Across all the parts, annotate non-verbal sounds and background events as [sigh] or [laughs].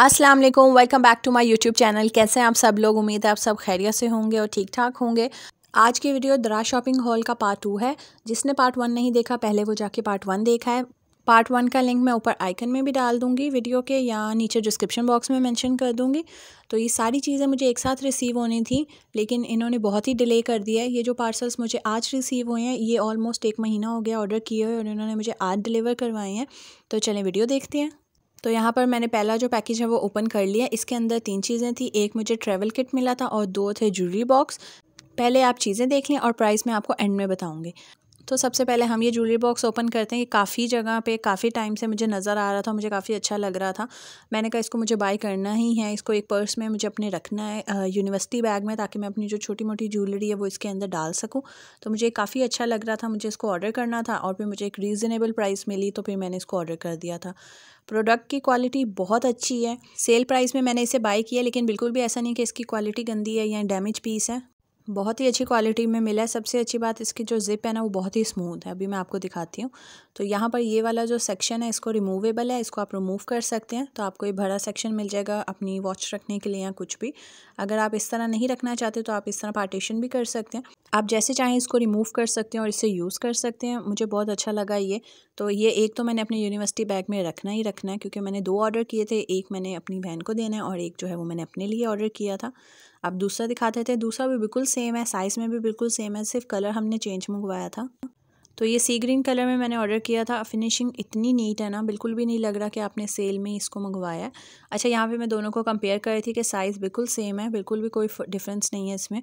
अस्सलाम वालेकुम welcome back to my YouTube channel कैसे हैं आप सब लोग उम्मीद है आप सब खैरियत से होंगे और ठीक ठाक होंगे आज की वीडियो दरा शॉपिंग हॉल का पार्ट टू है जिसने पार्ट वन नहीं देखा पहले वो जाके पार्ट वन देखा है पार्ट वन का लिंक मैं ऊपर आइकन में भी डाल दूंगी वीडियो के या नीचे डिस्क्रिप्शन बॉक्स में मेंशन कर दूंगी तो ये सारी चीज़ें मुझे एक साथ रिसीव होनी थी लेकिन इन्होंने बहुत ही डिले कर दिया है ये जो पार्सल्स मुझे आज रिसीव हुए हैं ये ऑलमोस्ट एक महीना हो गया ऑर्डर किए हुए और इन्होंने मुझे आज डिलीवर करवाए हैं तो चलें वीडियो देखते हैं तो यहाँ पर मैंने पहला जो पैकेज है वो ओपन कर लिया इसके अंदर तीन चीज़ें थी एक मुझे ट्रैवल किट मिला था और दो थे ज्वेलरी बॉक्स पहले आप चीज़ें देख लें और प्राइस मैं आपको एंड में बताऊंगी तो सबसे पहले हम ये ज्वेलरी बॉक्स ओपन करते हैं ये काफ़ी जगह पे काफ़ी टाइम से मुझे नज़र आ रहा था मुझे काफ़ी अच्छा लग रहा था मैंने कहा इसको मुझे बाय करना ही है इसको एक पर्स में मुझे अपने रखना है यूनिवर्सिटी बैग में ताकि मैं अपनी जो छोटी मोटी ज्वेलरी है वो इसके अंदर डाल सकूँ तो मुझे काफ़ी अच्छा लग रहा था मुझे इसको ऑर्डर करना था और फिर मुझे एक रीज़नेबल प्राइस मिली तो फिर मैंने इसको ऑर्डर कर दिया था प्रोडक्ट की क्वालिटी बहुत अच्छी है सेल प्राइस में मैंने इसे बाय किया लेकिन बिल्कुल भी ऐसा नहीं कि इसकी क्वालिटी गंदी है या डैमेज पीस है बहुत ही अच्छी क्वालिटी में मिला है सबसे अच्छी बात इसकी जो ज़िप है ना वो बहुत ही स्मूथ है अभी मैं आपको दिखाती हूँ तो यहाँ पर ये वाला जो सेक्शन है इसको रिमूवेबल है इसको आप रिमूव कर सकते हैं तो आपको ये भरा सेक्शन मिल जाएगा अपनी वॉच रखने के लिए या कुछ भी अगर आप इस तरह नहीं रखना चाहते तो आप इस तरह पार्टीशन भी कर सकते हैं आप जैसे चाहें इसको रिमूव कर सकते हैं और इसे यूज़ कर सकते हैं मुझे बहुत अच्छा लगा ये तो ये एक तो मैंने अपने यूनिवर्सिटी बैग में रखना ही रखना है क्योंकि मैंने दो ऑर्डर किए थे एक मैंने अपनी बहन को देना है और एक जो है वो मैंने अपने लिए ऑर्डर किया था आप दूसरा दिखाते थे दूसरा भी बिल्कुल सेम है साइज़ में भी बिल्कुल सेम है सिर्फ कलर हमने चेंज मंगवाया था तो ये सी ग्रीन कलर में मैंने ऑर्डर किया था फिनिशिंग इतनी नीट है ना बिल्कुल भी नहीं लग रहा कि आपने सेल में इसको मंगवाया है अच्छा यहाँ पे मैं दोनों को कंपेयर कर रही थी कि साइज़ बिल्कुल सेम है बिल्कुल भी कोई डिफरेंस नहीं है इसमें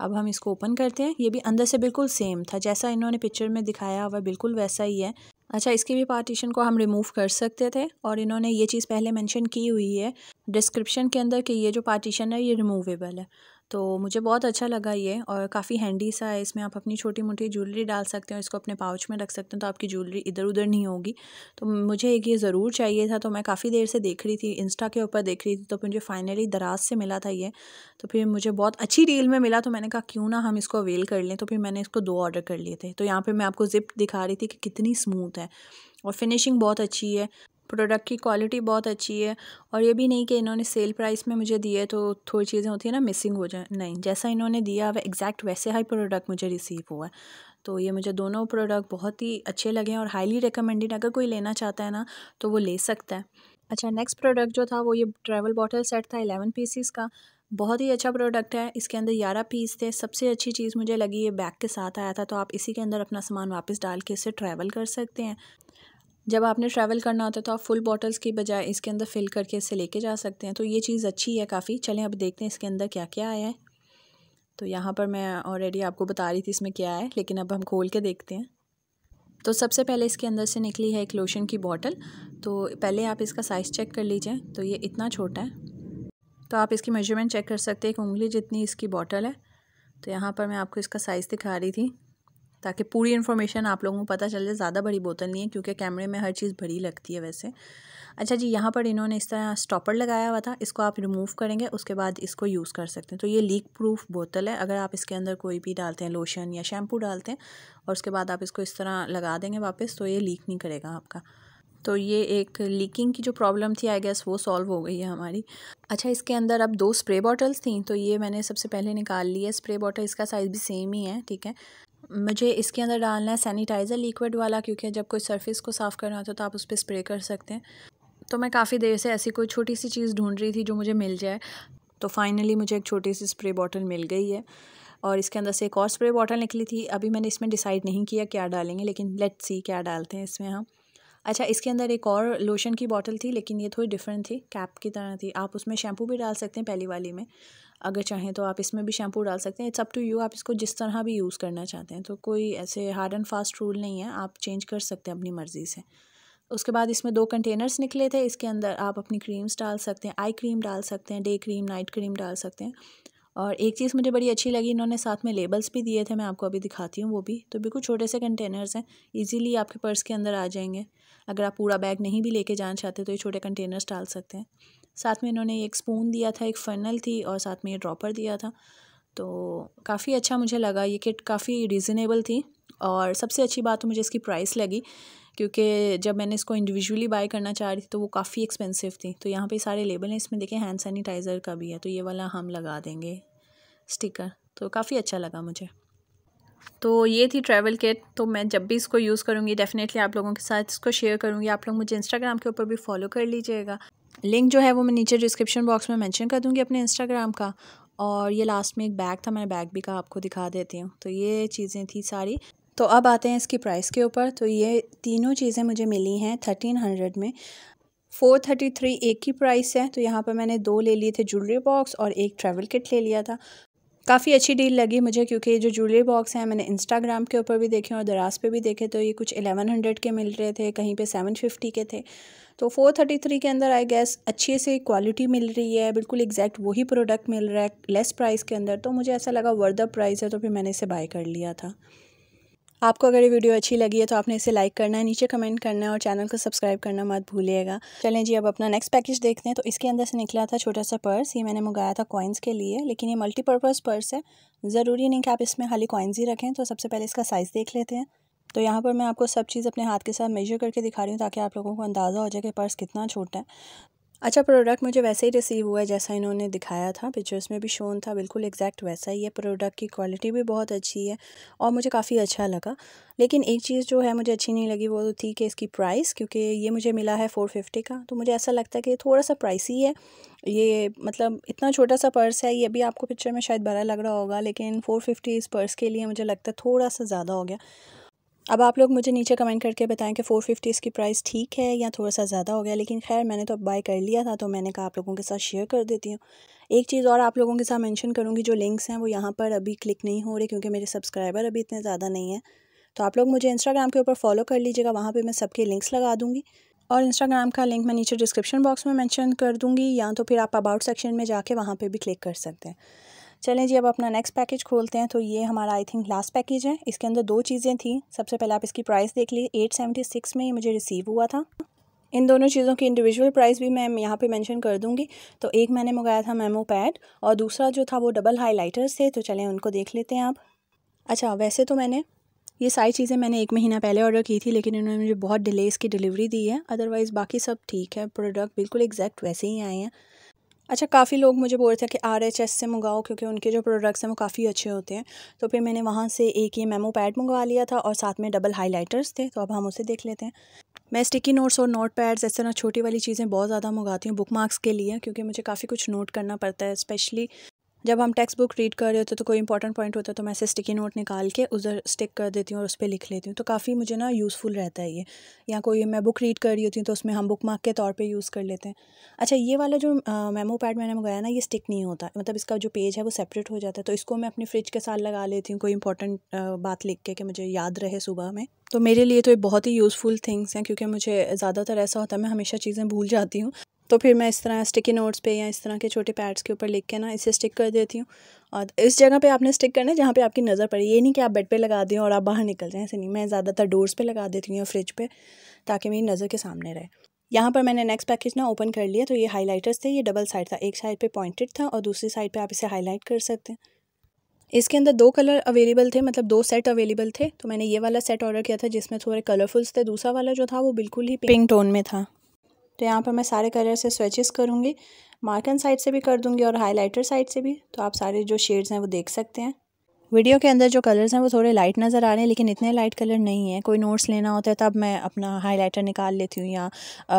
अब हम इसको ओपन करते हैं ये भी अंदर से बिल्कुल सेम था जैसा इन्होंने पिक्चर में दिखाया हुआ बिल्कुल वैसा ही है अच्छा इसकी भी पार्टीशन को हम रिमूव कर सकते थे और इन्होंने ये चीज़ पहले मैंशन की हुई है डिस्क्रिप्शन के अंदर कि ये जो पार्टीशन है ये रिमूवेबल है तो मुझे बहुत अच्छा लगा ये और काफ़ी हैंडी सा है इसमें आप अपनी छोटी मोटी ज्वेलरी डाल सकते हैं इसको अपने पाउच में रख सकते हैं तो आपकी ज्वेलरी इधर उधर नहीं होगी तो मुझे एक ये ज़रूर चाहिए था तो मैं काफ़ी देर से देख रही थी इंस्टा के ऊपर देख रही थी तो फिर मुझे फाइनली दराज से मिला था ये तो फिर मुझे बहुत अच्छी डील में मिला तो मैंने कहा क्यों ना हम इसको अवेल कर लें तो फिर मैंने इसको दो ऑर्डर कर लिए थे तो यहाँ पर मैं आपको ज़िप दिखा रही थी कि कितनी स्मूथ है और फिनिशिंग बहुत अच्छी है प्रोडक्ट की क्वालिटी बहुत अच्छी है और ये भी नहीं कि इन्होंने सेल प्राइस में मुझे दिए तो थोड़ी चीज़ें होती है ना मिसिंग हो जाए नहीं जैसा इन्होंने दिया वह एग्जैक्ट वैसे ही प्रोडक्ट मुझे रिसीव हुआ है तो ये मुझे दोनों प्रोडक्ट बहुत ही अच्छे लगे हैं और हाईली रिकमेंडेड अगर कोई लेना चाहता है ना तो वो ले सकता है अच्छा नेक्स्ट प्रोडक्ट जो था वो ये ट्रैवल बॉटल सेट था एलेवन पीसीस का बहुत ही अच्छा प्रोडक्ट है इसके अंदर ग्यारह पीस थे सबसे अच्छी चीज़ मुझे लगी ये बैग के साथ आया था तो आप इसी के अंदर अपना सामान वापस डाल के इसे ट्रैवल कर सकते हैं जब आपने ट्रैवल करना होता है तो आप फुल बॉटल्स की बजाय इसके अंदर फिल करके इसे लेके जा सकते हैं तो ये चीज़ अच्छी है काफ़ी चलें अब देखते हैं इसके अंदर क्या क्या आया है तो यहाँ पर मैं ऑलरेडी आपको बता रही थी इसमें क्या है लेकिन अब हम खोल के देखते हैं तो सबसे पहले इसके अंदर से निकली है एक लोशन की बॉटल तो पहले आप इसका साइज़ चेक कर लीजिए तो ये इतना छोटा है तो आप इसकी मेजरमेंट चेक कर सकते हैं एक उंगली जितनी इसकी बॉटल है तो यहाँ पर मैं आपको इसका साइज़ दिखा रही थी ताकि पूरी इन्फॉर्मेशन आप लोगों को पता चल जाए ज़्यादा बड़ी बोतल नहीं है क्योंकि कैमरे में हर चीज़ बड़ी लगती है वैसे अच्छा जी यहाँ पर इन्होंने इस तरह स्टॉपर लगाया हुआ था इसको आप रिमूव करेंगे उसके बाद इसको यूज़ कर सकते हैं तो ये लीक प्रूफ बोतल है अगर आप इसके अंदर कोई भी डालते हैं लोशन या शैम्पू डालते हैं और उसके बाद आप इसको इस तरह लगा देंगे वापस तो ये लीक नहीं करेगा आपका तो ये एक लीकिंग की जो प्रॉब्लम थी आई गेस वो सॉल्व हो गई है हमारी अच्छा इसके अंदर अब दो स्प्रे बॉटल्स थी तो ये मैंने सबसे पहले निकाल ली है स्प्रे बॉटल इसका साइज़ भी सेम ही है ठीक है मुझे इसके अंदर डालना है सैनिटाइज़र लिक्विड वाला क्योंकि जब कोई सरफेस को साफ़ करना होता है तो आप उस पर स्प्रे कर सकते हैं तो मैं काफ़ी देर से ऐसी कोई छोटी सी चीज़ ढूंढ रही थी जो मुझे मिल जाए तो फाइनली मुझे एक छोटी सी स्प्रे बॉटल मिल गई है और इसके अंदर से एक और स्प्रे बॉटल निकली थी अभी मैंने इसमें डिसाइड नहीं किया क्या डालेंगे लेकिन लेट्स सी क्या डालते हैं इसमें हम अच्छा इसके अंदर एक और लोशन की बॉटल थी लेकिन ये थोड़ी डिफरेंट थी कैप की तरह थी आप उसमें शैम्पू भी डाल सकते हैं पहली वाली में अगर चाहें तो आप इसमें भी शैम्पू डाल सकते हैं इट्स अप टू यू आप इसको जिस तरह भी यूज़ करना चाहते हैं तो कोई ऐसे हार्ड एंड फास्ट रूल नहीं है आप चेंज कर सकते हैं अपनी मर्ज़ी से उसके बाद इसमें दो कंटेनर्स निकले थे इसके अंदर आप अपनी क्रीम्स डाल सकते हैं आई क्रीम डाल सकते हैं डे क्रीम नाइट क्रीम डाल सकते हैं और एक चीज़ मुझे बड़ी अच्छी लगी इन्होंने साथ में लेबल्स भी दिए थे मैं आपको अभी दिखाती हूँ वो भी तो बिल्कुल छोटे से कंटेनर्स हैं इजीली आपके पर्स के अंदर आ जाएंगे अगर आप पूरा बैग नहीं भी लेके जाना चाहते तो ये छोटे कंटेनर्स डाल सकते हैं साथ में इन्होंने एक स्पून दिया था एक फ़नल थी और साथ में ये ड्रॉपर दिया था तो काफ़ी अच्छा मुझे लगा ये किट काफ़ी रिजनेबल थी और सबसे अच्छी बात तो मुझे इसकी प्राइस लगी क्योंकि जब मैंने इसको इंडिविजुअली बाय करना चाह रही थी तो वो काफ़ी एक्सपेंसिव थी तो यहाँ पे सारे लेबल हैं इसमें देखें हैंड सैनिटाइज़र का भी है तो ये वाला हम लगा देंगे स्टिकर तो काफ़ी अच्छा लगा मुझे तो ये थी ट्रैवल किट तो मैं जब भी इसको यूज़ करूँगी डेफ़िनेटली आप लोगों के साथ इसको शेयर करूँगी आप लोग मुझे इंस्टाग्राम के ऊपर भी फॉलो कर लीजिएगा लिंक जो है वो मैं नीचे डिस्क्रिप्शन बॉक्स में मैंशन कर दूँगी अपने इंस्टाग्राम का और ये लास्ट में एक बैग था मैंने बैग भी का आपको दिखा देती हूँ तो ये चीज़ें थी सारी तो अब आते हैं इसकी प्राइस के ऊपर तो ये तीनों चीज़ें मुझे मिली हैं थर्टीन हंड्रेड में फ़ोर थर्टी थ्री एक की प्राइस है तो यहाँ पर मैंने दो ले लिए थे ज्वेलरी बॉक्स और एक ट्रैवल किट ले लिया था काफ़ी अच्छी डील लगी मुझे क्योंकि ये जो ज्वेलरी बॉक्स हैं मैंने इंस्टाग्राम के ऊपर भी देखे और दराज पे भी देखे तो ये कुछ एलेवन हंड्रेड के मिल रहे थे कहीं पे सेवन फिफ्टी के थे तो फोर थर्टी थ्री के अंदर आई गैस अच्छी से क्वालिटी मिल रही है बिल्कुल एग्जैक्ट वही प्रोडक्ट मिल रहा है लेस प्राइस के अंदर तो मुझे ऐसा लगा वर्द प्राइस है तो फिर मैंने इसे बाय कर लिया था आपको अगर ये वीडियो अच्छी लगी है तो आपने इसे लाइक करना है नीचे कमेंट करना है और चैनल को सब्सक्राइब करना मत भूलिएगा चलें जी अब अपना नेक्स्ट पैकेज देखते हैं तो इसके अंदर से निकला था छोटा सा पर्स ये मैंने मंगाया था कॉइन्स के लिए लेकिन ये मल्टीपर्पज़ पर्स है ज़रूरी नहीं कि आप इसमें खाली कॉइन्स ही रखें तो सबसे पहले इसका साइज़ देख लेते हैं तो यहाँ पर मैं आपको सब चीज़ अपने हाथ के साथ मेजर करके दिखा रही हूँ ताकि आप लोगों को अंदाज़ा हो जाए कि पर्स कितना छोटा है अच्छा प्रोडक्ट मुझे वैसे ही रिसीव हुआ है जैसा इन्होंने दिखाया था पिक्चर्स में भी शोन था बिल्कुल एग्जैक्ट वैसा ही है प्रोडक्ट की क्वालिटी भी बहुत अच्छी है और मुझे काफ़ी अच्छा लगा लेकिन एक चीज़ जो है मुझे अच्छी नहीं लगी वो थी कि इसकी प्राइस क्योंकि ये मुझे मिला है फ़ोर फिफ्टी का तो मुझे ऐसा लगता है कि थोड़ा सा ही है ये मतलब इतना छोटा सा पर्स है ये भी आपको पिक्चर में शायद बड़ा लग रहा होगा लेकिन फ़ोर फिफ्टी इस पर्स के लिए मुझे लगता है थोड़ा सा ज़्यादा हो गया अब आप लोग मुझे नीचे कमेंट करके बताएं कि फ़ोर फिफ्टी इसकी प्राइस ठीक है या थोड़ा सा ज़्यादा हो गया लेकिन खैर मैंने तो बाय कर लिया था तो मैंने कहा आप लोगों के साथ शेयर कर देती हूँ एक चीज़ और आप लोगों के साथ मेंशन करूँगी जो लिंक्स हैं वो यहाँ पर अभी क्लिक नहीं हो रहे क्योंकि मेरे सब्सक्राइबर अभी इतने ज़्यादा नहीं है तो आप लोग मुझे इंस्टाग्राम के ऊपर फॉलो कर लीजिएगा वहाँ पर मैं सबके लिंक्स लगा दूँगी और इंस्टाग्राम का लिंक मैं नीचे डिस्क्रिप्शन बॉक्स में मैंशन कर दूँगी या तो फिर आप अबाउट सेक्शन में जाके वहाँ पर भी क्लिक कर सकते हैं चलें जी अब अपना नेक्स्ट पैकेज खोलते हैं तो ये हमारा आई थिंक लास्ट पैकेज है इसके अंदर दो चीज़ें थी सबसे पहले आप इसकी प्राइस देख लीजिए एट सेवेंटी सिक्स में ये मुझे रिसीव हुआ था इन दोनों चीज़ों की इंडिविजुअल प्राइस भी मैं यहाँ पे मेंशन कर दूंगी तो एक मैंने मंगाया था मेमो पैड और दूसरा जो था वो डबल हाइलाइटर्स थे तो चलें उनको देख लेते हैं आप अच्छा वैसे तो मैंने ये सारी चीज़ें मैंने एक महीना पहले ऑर्डर की थी लेकिन इन्होंने मुझे बहुत डिले इसकी डिलीवरी दी है अदरवाइज़ बाकी सब ठीक है प्रोडक्ट बिल्कुल एग्जैक्ट वैसे ही आए हैं अच्छा काफ़ी लोग मुझे बोल रहे थे कि आर एच एस से मंगाओ क्योंकि उनके जो प्रोडक्ट्स हैं वो काफ़ी अच्छे होते हैं तो फिर मैंने वहाँ से एक ये मेमो पैड मंगवा लिया था और साथ में डबल हाइलाइटर्स थे तो अब हम उसे देख लेते हैं मैं स्टिकी नोट्स और नोट पैड्स इस तरह छोटी वाली चीज़ें बहुत ज़्यादा मंगाती हूँ बुक मार्क्स के लिए क्योंकि मुझे काफ़ी कुछ नोट करना पड़ता है स्पेशली जब हम टेक्स्ट बुक रीड कर रहे होते तो कोई इंपॉर्टेंट पॉइंट होता है तो मैं ऐसे स्टिकी नोट निकाल के उधर स्टिक कर देती हूँ और उस पर लिख लेती हूँ तो काफ़ी मुझे ना यूज़फुल रहता है ये या कोई मैं बुक रीड कर रही होती हूँ तो उसमें हम बुक मार्क के तौर पर यूज़ कर लेते हैं अच्छा ये वाला जो मेमो पैड मैंने मंगाया ना ये स्टिक नहीं होता मतलब इसका जो पेज है वो सेपरेट हो जाता है तो इसको मैं अपने फ्रिज के साथ लगा लेती हूँ कोई इंपॉर्टेंट बात लिख के कि मुझे याद रहे सुबह में तो मेरे लिए तो ये बहुत ही यूज़फुल थिंग्स हैं क्योंकि मुझे ज़्यादातर ऐसा होता है मैं हमेशा चीज़ें भूल जाती हूँ तो फिर मैं इस तरह स्टिकी नोट्स पे या इस तरह के छोटे पैड्स के ऊपर लिख के ना इसे स्टिक कर देती हूँ और इस जगह पे आपने स्टिक करना है जहाँ पे आपकी नज़र पड़े ये नहीं कि आप बेड पे लगा दें और आप बाहर निकल जाएं ऐसे नहीं मैं ज़्यादातर डोर्स पे लगा देती हूँ या फ्रिज पे ताकि मेरी नज़र के सामने रहे यहाँ पर मैंने नेक्स्ट पैकेज ना ओपन कर लिया तो ये हाईलाइटर्स थे ये डबल साइड था एक साइड पर पॉइंटेड था और दूसरी साइड पर आप इसे हाईलाइट कर सकते हैं इसके अंदर दो कलर अवेलेबल थे मतलब दो सेट अवेलेबल थे तो मैंने ये वाला सेट ऑर्डर किया था जिसमें थोड़े कलरफुल्स थे दूसरा वाला जो था वो बिल्कुल ही पिंक टोन में था तो यहाँ पर मैं सारे कलर से स्वेचेस करूँगी मार्कन साइड से भी कर दूँगी और हाईलाइटर साइड से भी तो आप सारे जो शेड्स हैं वो देख सकते हैं वीडियो के अंदर जो कलर्स हैं वो थोड़े लाइट नज़र आ रहे हैं लेकिन इतने लाइट कलर नहीं है कोई नोट्स लेना होता है तब मैं अपना हाइलाइटर निकाल लेती हूँ या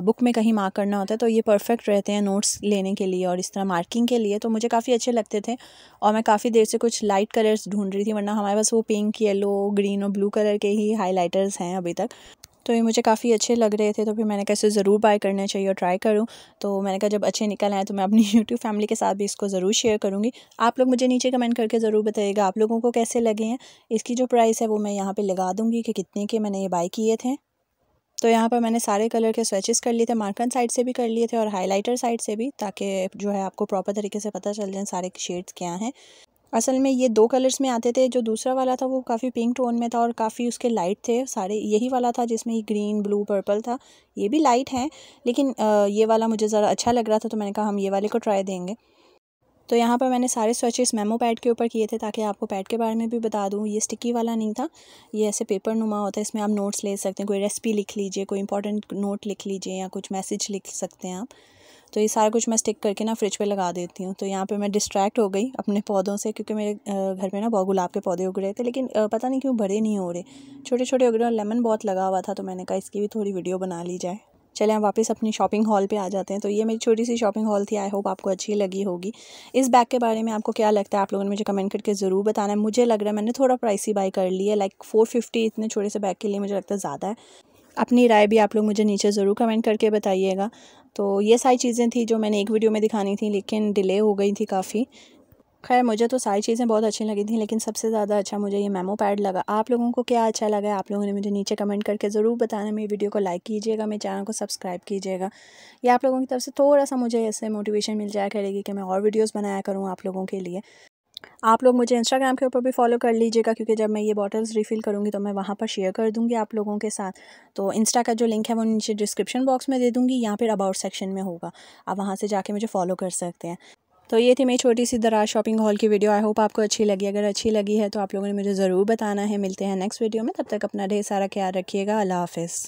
बुक में कहीं मार्क करना होता है तो ये परफेक्ट रहते हैं नोट्स लेने के लिए और इस तरह मार्किंग के लिए तो मुझे काफ़ी अच्छे लगते थे और मैं काफ़ी देर से कुछ लाइट कलर्स ढूंढ रही थी वरना हमारे पास वो पिंक येलो ग्रीन और ब्लू कलर के ही हाईलाइटर्स हैं अभी तक तो ये मुझे काफ़ी अच्छे लग रहे थे तो फिर मैंने कहा इसे ज़रूर बाय करना चाहिए और ट्राई करूँ तो मैंने कहा जब अच्छे निकल आए तो मैं अपनी यूट्यूब [laughs] फैमिली के साथ भी इसको ज़रूर शेयर करूँगी आप लोग मुझे नीचे कमेंट करके ज़रूर बताइएगा आप लोगों को कैसे लगे हैं इसकी जो प्राइस है वो मैं यहाँ पर लगा दूँगी कि कितने के मैंने ये बाई किए थे तो यहाँ पर मैंने सारे कलर के स्वेचेस कर लिए थे मार्कन साइड से भी कर लिए थे और हाईलाइटर साइड से भी ताकि जो है आपको प्रॉपर तरीके से पता चल जाए सारे शेड्स क्या हैं असल में ये दो कलर्स में आते थे जो दूसरा वाला था वो काफ़ी पिंक टोन में था और काफ़ी उसके लाइट थे सारे यही वाला था जिसमें ग्रीन ब्लू पर्पल था ये भी लाइट हैं लेकिन ये वाला मुझे ज़रा अच्छा लग रहा था तो मैंने कहा हम ये वाले को ट्राई देंगे तो यहाँ पर मैंने सारे स्वेचेस मेमो पैड के ऊपर किए थे ताकि आपको पैड के बारे में भी बता दूँ ये स्टिकी वाला नहीं था ये ऐसे पेपर नुमा होता है इसमें आप नोट्स ले सकते हैं कोई रेसिपी लिख लीजिए कोई इंपॉर्टेंट नोट लिख लीजिए या कुछ मैसेज लिख सकते हैं आप तो ये सारा कुछ मैं स्टिक करके ना फ्रिज पे लगा देती हूँ तो यहाँ पे मैं डिस्ट्रैक्ट हो गई अपने पौधों से क्योंकि मेरे घर में ना बहुत गुलाब के पौधे उग रहे थे लेकिन पता नहीं क्यों बड़े नहीं हो रहे छोटे छोटे उग रहे और लेमन बहुत लगा हुआ था तो मैंने कहा इसकी भी थोड़ी वीडियो बना ली जाए चले हम वापस अपनी शॉपिंग हॉल पे आ जाते हैं तो ये मेरी छोटी सी शॉपिंग हॉल थी आई होप आपको अच्छी लगी होगी इस बैग के बारे में आपको क्या लगता है आप लोगों ने मुझे कमेंट करके ज़रूर बताना है मुझे लग रहा है मैंने थोड़ा प्राइसी बाई कर ली है लाइक फोर फिफ्टी इतने छोटे से बैग के लिए मुझे लगता है ज़्यादा है अपनी राय भी आप लोग मुझे नीचे ज़रूर कमेंट करके बताइएगा तो ये सारी चीज़ें थी जो मैंने एक वीडियो में दिखानी थी लेकिन डिले हो गई थी काफ़ी खैर मुझे तो सारी चीज़ें बहुत अच्छी लगी थी लेकिन सबसे ज़्यादा अच्छा मुझे ये मेमो पैड लगा आप लोगों को क्या अच्छा लगा आप लोगों ने मुझे नीचे कमेंट करके ज़रूर बताना मेरी वीडियो को लाइक कीजिएगा मेरे चैनल को सब्सक्राइब कीजिएगा या आप लोगों की तरफ से थोड़ा सा मुझे ऐसे मोटिवेशन मिल जाया करेगी कि मैं और वीडियोज़ बनाया करूँ आप लोगों के लिए आप लोग मुझे इंस्टाग्राम के ऊपर भी फॉलो कर लीजिएगा क्योंकि जब मैं ये बॉटल्स रिफ़िल करूँगी तो मैं वहाँ पर शेयर कर दूँगी आप लोगों के साथ तो इंस्टा का जो लिंक है वो नीचे डिस्क्रिप्शन बॉक्स में दे दूँगी या फिर अबाउट सेक्शन में होगा आप वहाँ से जाके मुझे फॉलो कर सकते हैं तो ये थी मेरी छोटी सी दराज शॉपिंग हॉल की वीडियो आई होप आपको अच्छी लगी अगर अच्छी लगी है तो आप लोगों ने मुझे ज़रूर बताना है मिलते हैं नेक्स्ट वीडियो में तब तक अपना ढेर सारा ख्याल रखिएगा अल्लाह हाफिज़